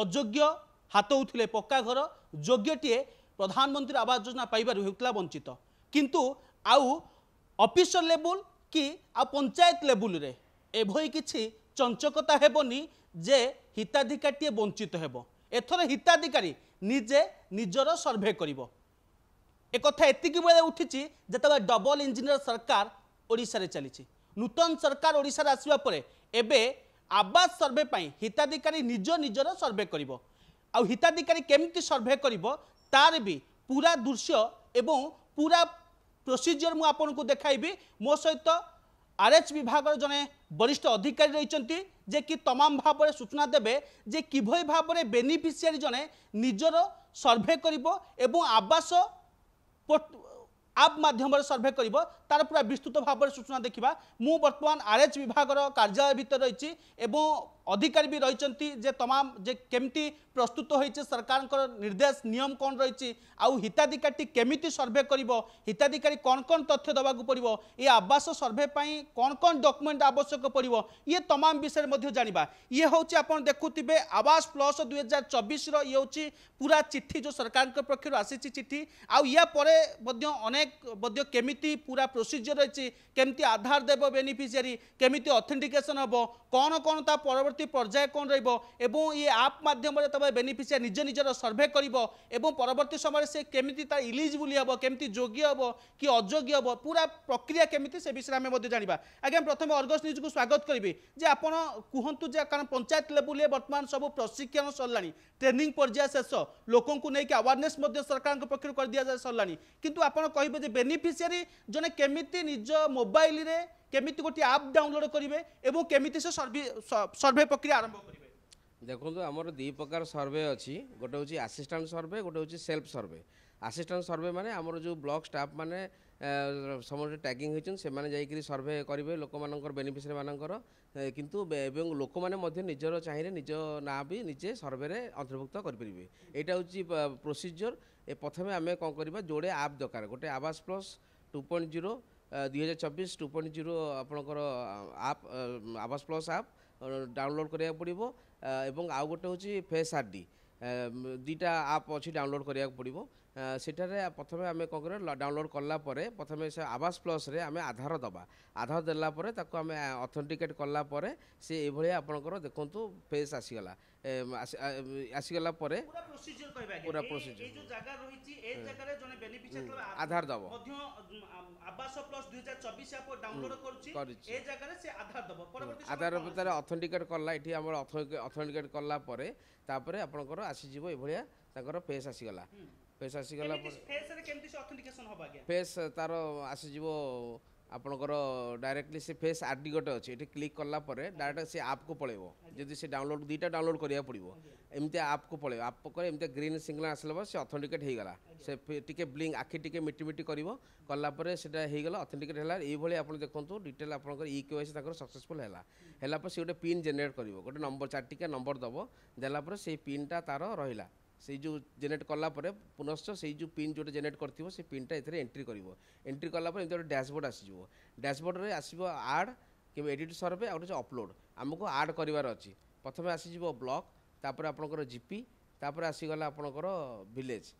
অযোগ্য হাত উঠলে পক্কা ঘর যোগ্যটিয়ে প্রধানমন্ত্রী আবাস যোজনা পাইবার হেউলা বঞ্চিত কিন্তু আউ অফিসর লেবুল কি আ পঞ্চায়েত লেবুলরে এভাবে কিছু চঞ্চকতা হেবনি যে হিতাধিকারটিয়ে বঞ্চিত হব এথর হিতাধিকারী নিজে নিজের সর্ভে করব একথা এতিকি বেড়ে উঠিছি যেতবে ডবল ইঞ্জিনিয়ার সরকার ওড়শার চালছে নূতন সরকার ওড়শার আসবা পরে এবে আবাস সর্ভে পাই হিতাধিকারী নিজ নিজর সর্ভে করব আউ হিতাধিকারী কেমিতি সর্ভে করব তার বি পুরা দৃশ্য এবং পুরা প্রোসিজর মু আপনার দেখাইবি মো সহিত আরএচ বিভাগের জনে বরিষ্ঠ অধিকারী রয়েছেন যে কি তমাম ভাবে সূচনা দেবে যে কিভাবে ভাবে বেনিফিসিয়ারি জনে নিজর সর্ভে করব এবং আবাস আপ মাধ্যমে সর্ভে করব তার পুরা বিস্তৃত ভাবে সূচনা দেখা মু বর্তমান আরএচ বিভাগের কার্যালয় ভিতরে রয়েছি এবং অধিকারী বি রয়েছেন যে তমাম যে কেমিটি প্রস্তুত হয়েছে সরকারঙ্কর নির্দেশ নিয়ম কণ রয়েছে আউ হিতাধিকারটি কেমিটি সর্ভে করব হিতাধিকারী কণ কণ তথ্য দেওয়া পড়ব এ আবাস সর্ভে পাই কণ কণ ডকুমেন্ট আবশ্যক পড়ব ইয়ে তমাম বিষয়ে মধ্যে জাঁয়া ইয়ে হচ্ছে আপনার দেখুবে আবাস প্লস দুই হাজার চবিশর ইয়ে হচ্ছে পুরা চিঠি যে সরকার পক্ষ আসিছি চিঠি আপরে অনেক কেমিটি পুরা প্রোসিজর রয়েছে কেমিটি আধার দেব বেনিফিসিয়ারি কেমিটি অথেন্টিকেসন হব কণ কণ তা পরবর্তী ପରବର୍ତ୍ତୀ ପର୍ଯ୍ୟାୟ କ'ଣ ରହିବ ଏବଂ ଏ ଆପ୍ ମାଧ୍ୟମରେ ତୁମେ ବେନିଫିସିଆରୀ ନିଜ ନିଜର ସର୍ଭେ କରିବ ଏବଂ ପରବର୍ତ୍ତୀ ସମୟରେ ସେ କେମିତି ତା ଇଲିଜିବୁଲି ହେବ କେମିତି ଯୋଗ୍ୟ ହେବ କି ଅଯୋଗ୍ୟ ହେବ ପୁରା ପ୍ରକ୍ରିୟା କେମିତି ସେ ବିଷୟରେ ଆମେ ମଧ୍ୟ ଜାଣିବା ଆଜ୍ଞା ପ୍ରଥମେ ଅର୍ଗସ୍ ନ୍ୟୁଜ୍କୁ ସ୍ୱାଗତ କରିବି ଯେ ଆପଣ କୁହନ୍ତୁ ଯେ କାରଣ ପଞ୍ଚାୟତ ଲେବୁଲରେ ବର୍ତ୍ତମାନ ସବୁ ପ୍ରଶିକ୍ଷଣ ସରିଲାଣି ଟ୍ରେନିଂ ପର୍ଯ୍ୟାୟ ଶେଷ ଲୋକଙ୍କୁ ନେଇକି ଆୱାରନେସ୍ ମଧ୍ୟ ସରକାରଙ୍କ ପକ୍ଷରୁ କରିଦିଆଯାଇ ସରିଲାଣି କିନ୍ତୁ ଆପଣ କହିବେ ଯେ ବେନିଫିସିଆରୀ ଜଣେ କେମିତି ନିଜ ମୋବାଇଲରେ কেমিতি গোটি আপ ডাউনলোড করবে এবং কেমিতি সে সর্ভে সর্ভে প্রক্রিয়া আরম্ভ করবে দেখুন আমার দুই প্রকার সর্ভে অছি গোটে হচ্ছে আসিষ্টান্ট সর্ভে গোটে হচ্ছে সেলফ সর্ভে আসিষ্টান্ট সর্ভে মানে আমার যে ব্লক স্টাফ মানে ସମସ୍ତେ ଟ୍ୟାଗିଂ ହୋଇଛନ୍ତି ସେମାନେ ଯାଇକରି ସର୍ଭେ କରିବେ ଲୋକମାନଙ୍କର ବେନିଫିସିଆରୀ ମାନଙ୍କର କିନ୍ତୁ ଏବଂ ଲୋକମାନେ ମଧ୍ୟ ନିଜର ଚାହିଁଲେ ନିଜ ନାଁ ବି ନିଜେ ସର୍ଭେରେ ଅନ୍ତର୍ଭୁକ୍ତ କରିପାରିବେ ଏଇଟା ହେଉଛି ପ୍ରୋସିଜିଓର ପ୍ରଥମେ ଆମେ କ'ଣ କରିବା ଯୋଡ଼େ ଆପ୍ ଦରକାର ଗୋଟେ Awaas plus two point zero ଦୁଇ ହଜାର ଚବିଶ ଟୁ ପଏଣ୍ଟ ଜିରୋ ଆପଣଙ୍କର app Awaas plus app download କରିବାକୁ ପଡ଼ିବ ଏବଂ ଆଉ ଗୋଟେ ହେଉଛି ଫେସ୍ ଆର୍ ଡ଼ି ଦୁଇଟା ଆପ୍ ଅଛି ଡାଉନଲୋଡ଼୍ କରିବାକୁ ପଡ଼ିବ সেটারে প্রথমে আমি কম করে ডাউনলোড কলা পরে প্রথমে সে আবাস প্লসরে আমি আধার দেবা আধার দেলা পরে তাকে আমি অথেন্টিকেট কলা পরে সে এইভাবে আপনার দেখুন ফেস আসিগলা আসিগলা পরে পুরা প্রোসিজর আধার দেব আধার ভিতরে অথেন্টিকেট কলা এটি আমার অথেন্টিকেট কলা পরে তাপরে আপনার আসিযোগ এইভাবে তাঁর ফেস আসিগলা ଫେସ୍ ଆସିଗଲା ପରେ ଫେସ୍ ତାର ଆସିଯିବ ଆପଣଙ୍କର ଡାଇରେକ୍ଟଲି ସେ ଫେସ୍ ଆର୍ ଡି ଗୋଟେ ଅଛି ଏଠି କ୍ଲିକ୍ କଲା ପରେ ଡାଇରେକ୍ଟ ସେ ଆପ୍କୁ ପଳେଇବ ଯଦି ସେ ଡାଉନଲୋଡ଼ ଦୁଇଟା ଡାଉନଲୋଡ଼ କରିବାକୁ ପଡ଼ିବ ଏମିତି ଆପ୍କୁ ପଳେଇବ ଆପ୍ ପରେ ଏମିତି ଗ୍ରୀନ୍ ସିଗ୍ନାଲ ଆସିଲା ପରେ ସେ ଅଥେଣ୍ଟିକେଟ୍ ହେଇଗଲା ସେ ଟିକେ ବ୍ଲିଙ୍କ୍ ଆଖି ଟିକେ ମିଟି ମିଟି କରିବ କଲା ପରେ ସେଟା ହେଇଗଲା ଅଥେଣ୍ଟିକେଟ୍ ହେଲା ଏଇଭଳି ଆପଣ ଦେଖନ୍ତୁ ଡିଟେଲ୍ ଆପଣଙ୍କର ଇ କେ ୱାଇ ତାଙ୍କର ସକ୍ସେସଫୁଲ୍ ହେଲା ହେଲା ପରେ ସେ ଗୋଟେ ପିନ୍ ଜେନେରେଟ୍ କରିବ ଗୋଟେ ନମ୍ବର ଚାରିଟିକା ନମ୍ବର ଦେବ ଦେଲା ପରେ ସେଇ ପିନ୍ଟା ତାର ରହିଲା ସେଇ ଯେଉଁ ଜେନେରେଟ୍ କଲା ପରେ ପୁନଶ୍ଚ ସେଇ ଯେଉଁ ପିନ୍ ଯେଉଁଟା ଜେନେରେଟ୍ କରିଥିବ ସେ ପିନ୍ଟା ଏଥିରେ ଏଣ୍ଟ୍ରି କରିବ ଏଣ୍ଟ୍ରି କଲା ପରେ ଏମିତି ଗୋଟେ ଡ୍ୟାସବୋର୍ଡ ଆସିଯିବ ଡ୍ୟାସବୋର୍ଡରେ ଆସିବ ଆଡ଼୍ କିମ୍ବା ଏଡିଟ୍ ସର୍ଭେ ଆଉ ଗୋଟେ ଅଛି ଅପଲୋଡ଼ ଆମକୁ ଆଡ଼୍ କରିବାର ଅଛି ପ୍ରଥମେ ଆସିଯିବ ବ୍ଲକ୍ ତାପରେ ଆପଣଙ୍କର ଜିପି ତାପରେ ଆସିଗଲା ଆପଣଙ୍କର ଭିଲେଜ୍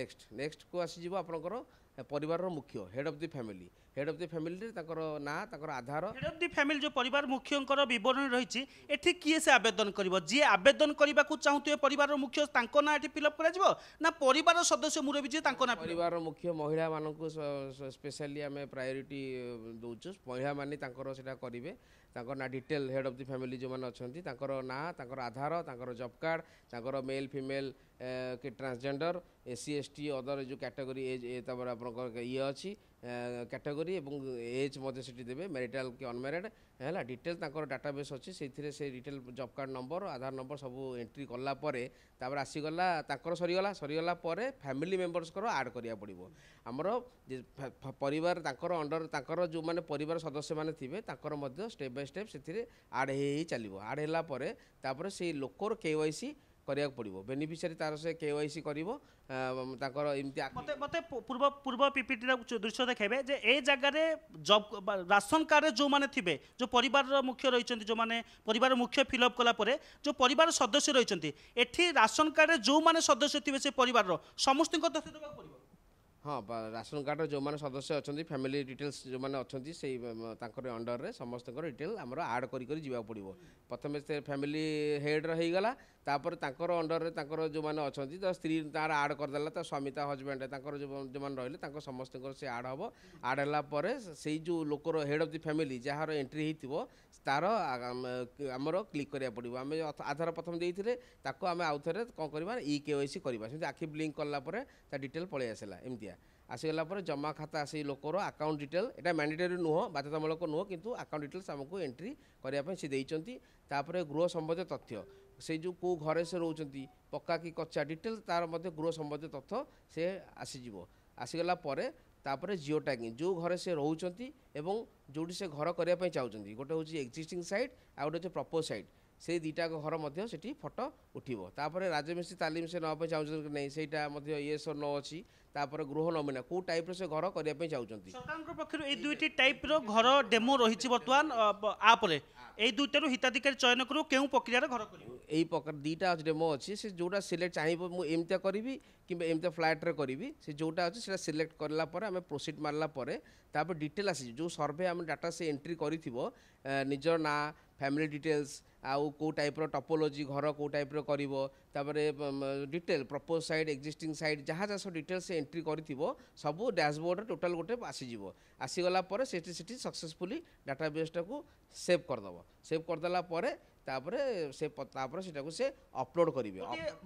ନେକ୍ସଟ୍ ନେକ୍ସଟ୍କୁ ଆସିଯିବ ଆପଣଙ୍କର পরিবারর মুখ্য head of the family head of the family তাঁর না তাঁর Aadhaar head of the family যে পরিবার মুখ্যঙ্কর বরণী রয়েছে এটি কি সে আবেদন করব যে আবেদন করা চাহুবে পরিবারর মুখ্য তাঁর না এটি ফিল আপ করা না পরিবার সদস্য মুরবী যে তাঁর না পরিবারর মুখ্য মহিলা মানুষ স্পেশালি আমি প্রায়োরিটি দেছু মহিলা মানে তাঁর সেটা করবে ତାଙ୍କ ନା detail head of the family ଯେଉଁମାନେ ଅଛନ୍ତି ତାଙ୍କର ନାଁ ତାଙ୍କର ଆଧାର ତାଙ୍କର ଜବ୍ କାର୍ଡ଼ ତାଙ୍କର ମେଲ୍ ଫିମେଲ୍ କି transgender S C S T other ଯେଉଁ କ୍ୟାଟେଗୋରୀ ଏଜ୍ ତାପରେ ଆପଣଙ୍କର ଇଏ ଅଛି କ୍ୟାଟାଗୋରି ଏବଂ ଏଜ୍ ମଧ୍ୟ ସେଠି ଦେବେ ମ୍ୟାରିଟାଲ କି ଅନମ୍ୟାରିଡ଼ ହେଲା ଡିଟେଲ୍ ତାଙ୍କର ଡାଟାବେସ୍ ଅଛି ସେଇଥିରେ ସେ detail job card number Aadhaar number ସବୁ ଏଣ୍ଟ୍ରି କଲା ପରେ ତା'ପରେ ଆସିଗଲା ତାଙ୍କର ସରିଗଲା ସରିଗଲା ପରେ ଫ୍ୟାମିଲି ମେମ୍ବର୍ସଙ୍କର ଆଡ଼୍ କରିବାକୁ ପଡ଼ିବ ଆମର ପରିବାର ତାଙ୍କର ଅଣ୍ଡର ତାଙ୍କର ଯେଉଁମାନେ ପରିବାର ସଦସ୍ୟମାନେ ଥିବେ ତାଙ୍କର ମଧ୍ୟ ଷ୍ଟେପ୍ ବାଇ ଷ୍ଟେପ୍ ସେଥିରେ ଆଡ଼୍ ହେଇ ହେଇ ଚାଲିବ ଆଡ଼୍ ହେଲା ପରେ ତା'ପରେ ସେଇ ଲୋକର କେ ୱାଇ ସି କରିବାକୁ ପଡ଼ିବ ବେନିଫିସିଆରୀ ତା'ର ସେ କେ ୱାଇ ସି କରିବ ତାଙ୍କର ଏମିତି ମୋତେ ମୋତେ ପୂର୍ବ ପୂର୍ବ ପିପିଟିର ଦୃଶ୍ୟ ଦେଖାଇବେ ଯେ ଏ ଜାଗାରେ ଜବ୍ ରାସନ କାର୍ଡ଼ରେ ଯେଉଁମାନେ ଥିବେ ଯେଉଁ ପରିବାରର ମୁଖ୍ୟ ରହିଛନ୍ତି ଯେଉଁମାନେ ପରିବାର ମୁଖ୍ୟ ଫିଲ୍ଅପ୍ କଲା ପରେ ଯେଉଁ ପରିବାର ସଦସ୍ୟ ରହିଛନ୍ତି ଏଠି ରାସନ କାର୍ଡ଼ରେ ଯେଉଁମାନେ ସଦସ୍ୟ ଥିବେ ସେ ପରିବାରର ସମସ୍ତଙ୍କ ତଥ୍ୟ ଦେବାକୁ ପଡ଼ିବ ହଁ ରାସନ କାର୍ଡ଼ର ଯେଉଁମାନେ ସଦସ୍ୟ ଅଛନ୍ତି ଫ୍ୟାମିଲି ଡିଟେଲ୍ସ ଯେଉଁମାନେ ଅଛନ୍ତି ସେଇ ତାଙ୍କର ଅଣ୍ଡରରେ ସମସ୍ତଙ୍କର ଡିଟେଲ୍ ଆମର ଆଡ଼୍ କରି କରି ଯିବାକୁ ପଡ଼ିବ ପ୍ରଥମେ ସେ ଫ୍ୟାମିଲି ହେଡ଼୍ର ହେଇଗଲା ତାପରେ ତାଙ୍କର ଅଣ୍ଡରରେ ତାଙ୍କର ଯେଉଁମାନେ ଅଛନ୍ତି ତ ସ୍ତ୍ରୀ ତାର ଆଡ଼୍ କରିଦେଲା ତା ସ୍ୱାମୀ ତା ହଜବ୍ୟାଣ୍ଡ ତାଙ୍କର ଯେଉଁମାନେ ରହିଲେ ତାଙ୍କ ସମସ୍ତଙ୍କର ସେ ଆଡ଼୍ ହେବ ଆଡ଼୍ ହେଲା ପରେ ସେଇ ଯେଉଁ ଲୋକର ହେଡ଼୍ ଅଫ୍ ଦି ଫ୍ୟାମିଲି ଯାହାର ଏଣ୍ଟ୍ରି ହେଇଥିବ ତା'ର ଆମର କ୍ଲିକ୍ କରିବାକୁ ପଡ଼ିବ ଆମେ ଆଧାର ପ୍ରଥମ ଦେଇଥିଲେ ତାକୁ ଆମେ ଆଉଥରେ କ'ଣ କରିବା ଇ କେ ୱାଇ ସି କରିବା ସେମିତି ଆଖି ବ୍ଲିଙ୍କ କଲା ପରେ ତା ଡିଟେଲ୍ ପଳେଇ ଆସିଲା ଏମିତିଆ ଆସିଗଲା ପରେ ଜମା ଖାତା ସେଇ ଲୋକର ଆକାଉଣ୍ଟ ଡିଟେଲ୍ ଏଇଟା ମ୍ୟାଣ୍ଡେଟୋରୀ ନୁହଁ ବାଧ୍ୟତାମୂଳକ ନୁହଁ କିନ୍ତୁ ଆକାଉଣ୍ଟ ଡିଟେଲ୍ସ ଆମକୁ ଏଣ୍ଟ୍ରି କରିବା ପାଇଁ ସେ ଦେଇଛନ୍ତି ତାପରେ ଗୃହ ସମ୍ବନ୍ଧୀୟ ତଥ୍ୟ ସେଇ ଯେଉଁ କେଉଁ ଘରେ ସେ ରହୁଛନ୍ତି ପକ୍କା କି କଚା ଡିଟେଲ୍ ତା'ର ମଧ୍ୟ ଗୃହ ସମ୍ବନ୍ଧୀୟ ତଥ୍ୟ ସେ ଆସିଯିବ ଆସିଗଲା ପରେ ତାପରେ ଜିଓ ଟ୍ୟାଗିଂ ଯେଉଁ ଘରେ ସେ ରହୁଛନ୍ତି ଏବଂ ଯେଉଁଠି ସେ ଘର କରିବା ପାଇଁ ଚାହୁଁଛନ୍ତି ଗୋଟେ ହେଉଛି ଏକ୍ଜିଷ୍ଟିଂ ସାଇଟ୍ ଆଉ ଗୋଟେ ହେଉଛି ପ୍ରପୋଜ୍ ସାଇଟ୍ সেই দুইটা ঘর মধ্যে সেটি ফটো উঠিব তাপরে রাজমিস্ত্রী তালিম সে নেওয়া চাহুছেন কি নাই সেইটা মধ্যে ইয়েস ন তাপরে গৃহ নমুনা কেউ টাইপ্র সে ঘর করা চাহুଛନ୍ତି সরকার পক্ষ এই দুইটি টাইপ্র ঘর ডেমো রয়েছে বর্তমান আপরে এই দুইটার হিতাধিকারী চয়ন করু কেউ প্রক্রিয়ার ঘর করি এই দুইটা ডেমো অছি সে যেটা সিলেক্ট চাহিব মু এমতা করিবি কিংবা এমতা ফ্ল্যাটরে করবি সে যেটা অছি সেটা সিলেক্ট করলা পরে আমি প্রোসিড মারলা পরে তাপরে ডিটেল আসি যে সর্ভে আমি ডাটা সে এন্ট্রি করিথিব নিজর না ଫ୍ୟାମିଲି ଡିଟେଲ୍ସ ଆଉ କେଉଁ ଟାଇପ୍ର ଟପୋଲୋଜି ଘର କେଉଁ ଟାଇପ୍ର କରିବ ତାପରେ detail propose site existing site ଯାହା ଯାହା ସବୁ ଡିଟେଲ୍ସ ଏଣ୍ଟ୍ରି କରିଥିବ ସବୁ ଡ୍ୟାସବୋର୍ଡ଼ରେ ଟୋଟାଲ୍ ଗୋଟେ ଆସିଯିବ ଆସିଗଲା ପରେ ସେଠି ସେଠି ସକ୍ସେସଫୁଲି ଡାଟାବେସ୍ଟାକୁ ସେଭ୍ କରିଦେବ ସେଭ୍ କରିଦେଲା ପରେ ତାପରେ ସେ ତାପରେ ସେଟାକୁ ସେ ଅପଲୋଡ଼୍ କରିବେ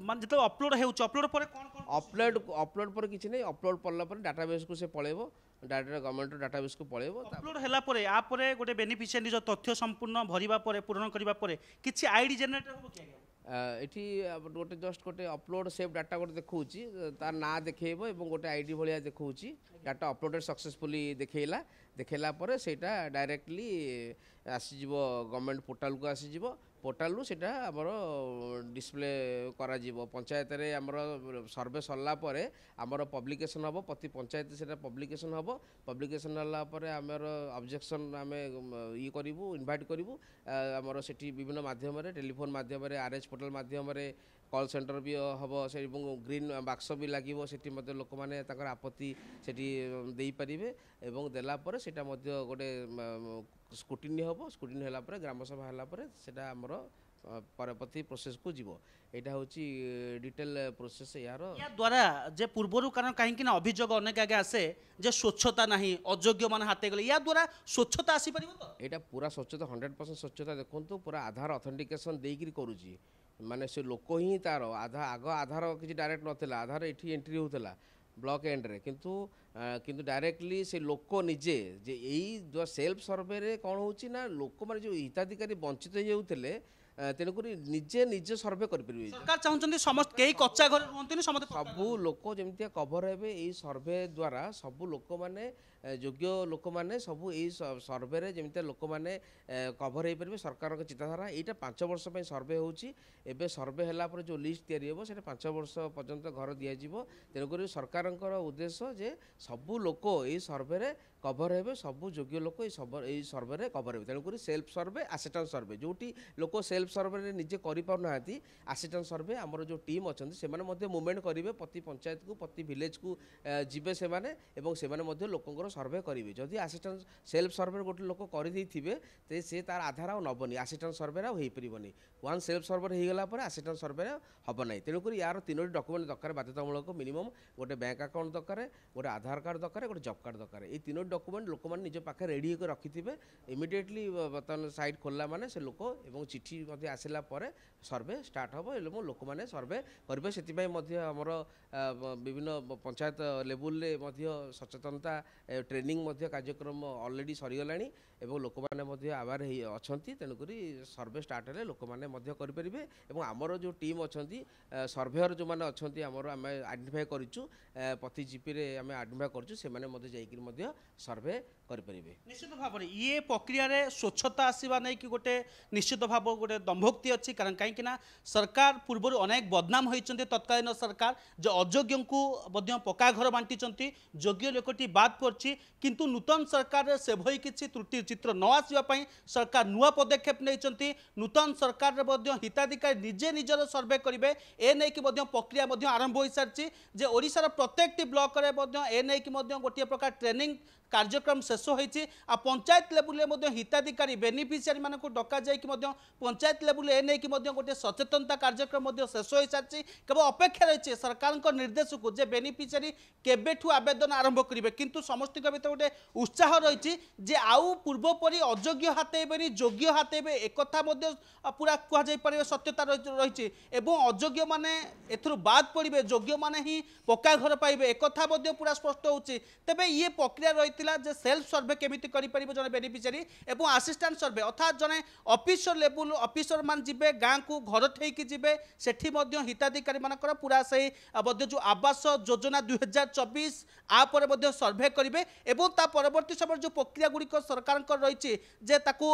ମାନେ ଯେତେବେଳେ ଅପଲୋଡ଼ ହେଉଛି ଅପଲୋଡ଼୍ ପରେ କ'ଣ ଅପଲୋଡ଼୍ ଅପଲୋଡ଼ ପରେ କିଛି ନାହିଁ ଅପଲୋଡ଼୍ କଲା ପରେ ଡାଟାବେସ୍କୁ ସେ ପଳେଇବ ডাইরেক্ট গভর্নমেন্ট ডাটাবেসକୁ ପଳେଇବ ଅପଲୋଡ୍ ହେଲା ପରେ ଆ ପରେ ଗୋଟେ ବେନିଫିସିଆରୀ ନିଜ ତଥ୍ୟ ସମ୍ପୂର୍ଣ୍ଣ ଭରିବା ପରେ ପୂରଣ କରିବା ପରେ କିଛି ଆଇଡି ଜେନେରେଟ୍ ହେବ କି ଆଜ୍ଞା ଏଠି ଗୋଟେ ଜଷ୍ଟ ଗୋଟେ ଅପଲୋଡ଼ ସେଭ୍ ଡାଟା ଗୋଟେ ଦେଖାଉଛି ତା ନାଁ ଦେଖେଇବ ଏବଂ ଗୋଟେ ଆଇଡି ଭଳିଆ ଦେଖାଉଛି ଡାଟା ଅପଲୋଡ଼େଡ଼ ସକ୍ସେସଫୁଲି ଦେଖେଇଲା ଦେଖେଇଲା ପରେ ସେଇଟା ଡାଇରେକ୍ଟଲି ଆସିଯିବ ଗଭର୍ଣ୍ଣମେଣ୍ଟ ପୋର୍ଟାଲକୁ ଆସିଯିବ ପୋର୍ଟାଲ୍ରୁ ସେଇଟା ଆମର ଡିସପ୍ଲେ କରାଯିବ ପଞ୍ଚାୟତରେ ଆମର ସର୍ଭେ ସରିଲା ପରେ ଆମର ପବ୍ଲିକେସନ୍ ହେବ ପ୍ରତି ପଞ୍ଚାୟତ ସେଇଟା ପବ୍ଲିକେସନ୍ ହେବ ପବ୍ଲିକେସନ୍ ହେଲା ପରେ ଆମର ଅବଜେକ୍ସନ୍ ଆମେ ଇଏ କରିବୁ ଇନଭାଇଟ୍ କରିବୁ ଆମର ସେଠି ବିଭିନ୍ନ ମାଧ୍ୟମରେ ଟେଲିଫୋନ୍ ମାଧ୍ୟମରେ ଆର୍ ଏଚ୍ ପୋର୍ଟାଲ୍ ମାଧ୍ୟମରେ কল ସେଣ୍ଟର ବି ହେବ ସେ ଏବଂ ଗ୍ରୀନ୍ ବାକ୍ସ ବି ଲାଗିବ ସେଠି ମଧ୍ୟ ଲୋକମାନେ ତାଙ୍କର ଆପତ୍ତି ସେଠି ଦେଇପାରିବେ ଏବଂ ଦେଲା ପରେ ସେଇଟା ମଧ୍ୟ ଗୋଟେ ସ୍କୁଟିନି ହେବ ସ୍କୁଟିନି ହେଲା ପରେ ଗ୍ରାମସଭା ହେଲା ପରେ ସେଇଟା ଆମର ପରବର୍ତ୍ତୀ ପ୍ରୋସେସକୁ ଯିବ ଏଇଟା ହେଉଛି ଡିଟେଲ ପ୍ରୋସେସ ଏହାର ଦ୍ୱାରା ଯେ ପୂର୍ବରୁ କାରଣ କାହିଁକି ନା ଅଭିଯୋଗ ଅନେକ ଆଗେ ଆସେ ଯେ ସ୍ୱଚ୍ଛତା ନାହିଁ ଅଯୋଗ୍ୟମାନେ ହାତ ହେଇଗଲେ ୟା ଦ୍ୱାରା ସ୍ୱଚ୍ଛତା ଆସିପାରିବ ତ ଏଇଟା ପୁରା ସ୍ୱଚ୍ଛତା ହଣ୍ଡ୍ରେଡ଼ ପରସେଣ୍ଟ ସ୍ୱଚ୍ଛତା ଦେଖନ୍ତୁ ପୁରା ଆଧାର ଅଥେଣ୍ଟିକେସନ୍ ଦେଇକିରି କରୁଛି ମାନେ ସେ ଲୋକ ହିଁ ତା'ର ଆଧା ଆଗ ଆଧାର କିଛି ଡାଇରେକ୍ଟ ନଥିଲା ଆଧାର ଏଠି ଏଣ୍ଟ୍ରି ହେଉଥିଲା ବ୍ଲକ୍ ଏଣ୍ଡରେ କିନ୍ତୁ କିନ୍ତୁ ଡାଇରେକ୍ଟଲି ସେ ଲୋକ ନିଜେ ଯେ ଏଇ ସେଲ୍ଫ ସର୍ଭେରେ କ'ଣ ହେଉଛି ନା ଲୋକମାନେ ଯେଉଁ ହିତାଧିକାରୀ ବଞ୍ଚିତ ହେଇଯାଉଥିଲେ তেণুকরি ନିଜେ ନିଜେ ସର୍ଭେ କରିପାରିବେ ସରକାର ଚାହୁଁଛନ୍ତି ସମସ୍ତେ କେହି କଚ୍ଚା ଘରେ ରୁହନ୍ତିନି ସମସ୍ତେ ସବୁ ଲୋକ ଯେମିତି କଭର ହେବେ ଏଇ ସର୍ଭେ ଦ୍ୱାରା ସବୁ ଲୋକମାନେ ଯୋଗ୍ୟ ଲୋକମାନେ ସବୁ ଏଇ ସର୍ଭେରେ ଯେମିତି ଲୋକମାନେ କଭର ହେଇପାରିବେ ସରକାରଙ୍କ ଚିନ୍ତାଧାରା ଏଇଟା ପାଞ୍ଚ ବର୍ଷ ପାଇଁ ସର୍ଭେ ହେଉଛି ଏବେ ସର୍ଭେ ହେଲା ପରେ ଯେଉଁ ଲିଷ୍ଟ ତିଆରି ହେବ ସେଇଟା ପାଞ୍ଚ ବର୍ଷ ପର୍ଯ୍ୟନ୍ତ ଘର ଦିଆଯିବ ତେଣୁକରି ସରକାରଙ୍କର ଉଦ୍ଦେଶ୍ୟ ଯେ ସବୁ ଲୋକ ଏଇ ସର୍ଭେରେ কভর হবে সবু যোগ্য লোক এই সবর এই সর্ভেরে কভর হবে তেমনি সেলফ সর্ভে আসিষ্টান্ট সর্ভে যেটি লোক সেলফ সর্ভেরে নিজে করে না আসিষ্টান্ট সর্ভে আমার যে টিম অনেক সে মুভমেন্ট করবে প্রতি পঞ্চায়েতকু প্রতি ভিলেজকু যাবে সে এবং সে লোকর সর্ভে করবে যদি আসিষ্টান্ট সেলফ সর্ভে গোটে লোক করে তে সে তার আধার আও নবনি আসিষ্টান্ট সর্ভে আও হয়ে পারবনি ওয়ান সেলফ সর্ভে হয়ে গলা পরে আসিষ্টান্ট সর্ভে হব না তেমনি ইয়ার তিনোটি ডকুমেন্ট দরকার বাধ্যতামূলক মিনিমম গোটে ব্যাঙ্ক আকাউন্ট দরকার গোটে আধার কার্ড দরকার গোটে জব কার্ড দরকার এই তিনোটি ସବୁ ଡକୁମେଣ୍ଟ ଲୋକମାନେ ନିଜ ପାଖରେ ରେଡ଼ି ହୋଇକି ରଖିଥିବେ ଇମିଡ଼ିଏଟଲି ବର୍ତ୍ତମାନ ସାଇଟ୍ ଖୋଲିଲା ମାନେ ସେ ଲୋକ ଏବଂ ଚିଠି ମଧ୍ୟ ଆସିଲା ପରେ ସର୍ଭେ ଷ୍ଟାର୍ଟ ହେବ ଏବଂ ଲୋକମାନେ ସର୍ଭେ କରିବେ ସେଥିପାଇଁ ମଧ୍ୟ ଆମର ବିଭିନ୍ନ ପଞ୍ଚାୟତ ଲେବୁଲ୍ରେ ମଧ୍ୟ ସଚେତନତା ଟ୍ରେନିଂ ମଧ୍ୟ କାର୍ଯ୍ୟକ୍ରମ ଅଲରେଡ଼ି ସରିଗଲାଣି এবং ଲୋକମାନେ ମଧ୍ୟ ଆୱାର ହେଇ ଅଛନ୍ତି ତେଣୁକରି ସର୍ଭେ ଷ୍ଟାର୍ଟ ହେଲେ ଲୋକମାନେ ମଧ୍ୟ କରିପାରିବେ ଏବଂ ଆମର ଯେଉଁ ଟିମ୍ ଅଛନ୍ତି ସର୍ଭେୟର ଯେଉଁମାନେ ଅଛନ୍ତି ଆମର ଆମେ ଆଇଡେଣ୍ଟିଫାଏ କରିଛୁ ପ୍ରତି ଜିପିରେ ଆମେ ଆଇଡେଣ୍ଟିଫାଏ କରିଛୁ ସେମାନେ ମଧ୍ୟ ଯାଇକରି ମଧ୍ୟ ସର୍ଭେ କରିପାରିବେ ନିଶ୍ଚିତ ଭାବରେ ଇଏ ପ୍ରକ୍ରିୟାରେ ସ୍ୱଚ୍ଛତା ଆସିବା ନେଇକି ଗୋଟେ ନିଶ୍ଚିତ ଭାବ ଗୋଟେ ଦମ୍ଭୋକ୍ତି ଅଛି କାରଣ କାହିଁକିନା ସରକାର ପୂର୍ବରୁ ଅନେକ ବଦନାମ ହୋଇଛନ୍ତି ତତ୍କାଳୀନ ସରକାର ଯେ ଅଯୋଗ୍ୟଙ୍କୁ ମଧ୍ୟ ପକ୍କା ଘର ବାଣ୍ଟିଛନ୍ତି ଯୋଗ୍ୟ ଲୋକଟି ବାଦ୍ ପଡ଼ିଛି କିନ୍ତୁ ନୂତନ ସରକାରରେ ସେଭଳି କିଛି ତ୍ରୁଟି ଚିତ୍ର ନ ଆସିବା ପାଇଁ ସରକାର ନୂଆ ପଦକ୍ଷେପ ନେଇଛନ୍ତି ନୂତନ ସରକାରରେ ମଧ୍ୟ ହିତାଧିକାରୀ ନିଜେ ନିଜର ସର୍ଭେ କରିବେ ଏ ନେଇକି ମଧ୍ୟ ପ୍ରକ୍ରିୟା ମଧ୍ୟ ଆରମ୍ଭ ହୋଇସାରିଛି ଯେ ଓଡ଼ିଶାର ପ୍ରତ୍ୟେକଟି ବ୍ଲକରେ ମଧ୍ୟ ଏ ନେଇକି ମଧ୍ୟ ଗୋଟିଏ ପ୍ରକାର ଟ୍ରେନିଂ কার্যক্রম শেষ হয়েছে আর পঞ্চায়েত লেভেলে হিতাধিকারী বেনিফিসিয়ারি মানুষ ডকা যাই পঞ্চায়েত লেভেলে এ নেই গোটে সচেতনতা কার্যক্রম শেষ হয়ে সারিছে কেবল অপেক্ষা রয়েছে সরকার নির্দেশক যে বেনিফিসিয়ারি কেবেঠু আবেদন আরম্ভ করবে কিন্তু সমস্ত ভিতরে গোটে উৎসাহ রয়েছে যে আউ পূর্বপরি অযোগ্য হাতেবেনি যোগ্য হাতেবে একথা পুরা কুহযাই পারে সত্যতা রয়েছে এবং অযোগ্য মানে এর বাদ পড়বে যোগ্য মানে হি পকা ঘর পাইবে একথা পুরা স্পষ্ট হচ্ছে তবে ইয়ে প্রক্রিয়া রয়েছে লেখা যে সেলফ সর্ভে কেমিতি করে জন বেনিফিসিয়ারি এবং আসিষ্টাট সর্ভে অর্থাৎ জনে অফিসর লেভেল অফিসর মানে যাবে গাঁকু ঘর ঠেকি যাবে সেটি হিতাধিকারী মানুষ পুরা সেই যে আবাস যোজনা দুই হাজার চবিশ আপরে সর্ভে করবে এবং তা পরবর্তী সময় যে প্রক্রিয়াগুড়ি সরকারঙ্কর রয়েছে যে তাকে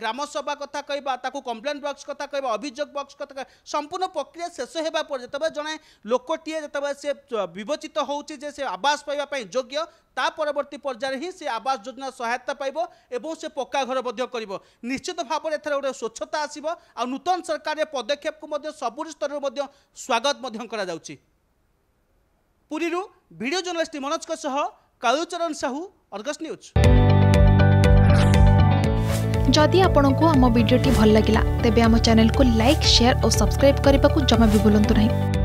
গ্রামসভা কথা কহবা তাকে কমপ্লেন বক্স কথা কহবা অভিযোগ বক্স কথা সম্পূর্ণ প্রক্রিয়া শেষ হওয়া পরে যেতবে জনে লোকটিয়ে যেতবে সে বিবেচিত হচ্ছে যে সে আবাস পাইবা যোগ্য তা পরবর্তী পর্যায়ে ହଜାର ହିଁ ସେ ଆବାସ ଯୋଜନା ସହାୟତା ପାଇବ ଏବଂ ସେ ପକ୍କା ଘର ମଧ୍ୟ କରିବ ନିଶ୍ଚିତ ଭାବରେ ଏଥିରେ ଗୋଟେ ସ୍ୱଚ୍ଛତା ଆସିବ ଆଉ ନୂତନ ସରକାରରେ ପଦକ୍ଷେପକୁ ମଧ୍ୟ ସବୁ ସ୍ତରରୁ ମଧ୍ୟ ସ୍ୱାଗତ ମଧ୍ୟ କରାଯାଉଛି ପୁରୀରୁ ଭିଡ଼ିଓ ଜର୍ଣ୍ଣାଲିଷ୍ଟ ମନୋଜଙ୍କ ସହ କାଳୁଚରଣ ସାହୁ ଅର୍ଗସ୍ ନ୍ୟୁଜ୍ ଯଦି ଆପଣଙ୍କୁ ଆମ ଭିଡ଼ିଓଟି ଭଲ ଲାଗିଲା ତେବେ ଆମ ଚ୍ୟାନେଲକୁ ଲାଇକ୍ ସେୟାର ଓ ସବସ୍କ୍ରାଇବ୍ କରିବାକୁ ଜମା ବି ଭୁଲନ୍ତୁ ନାହିଁ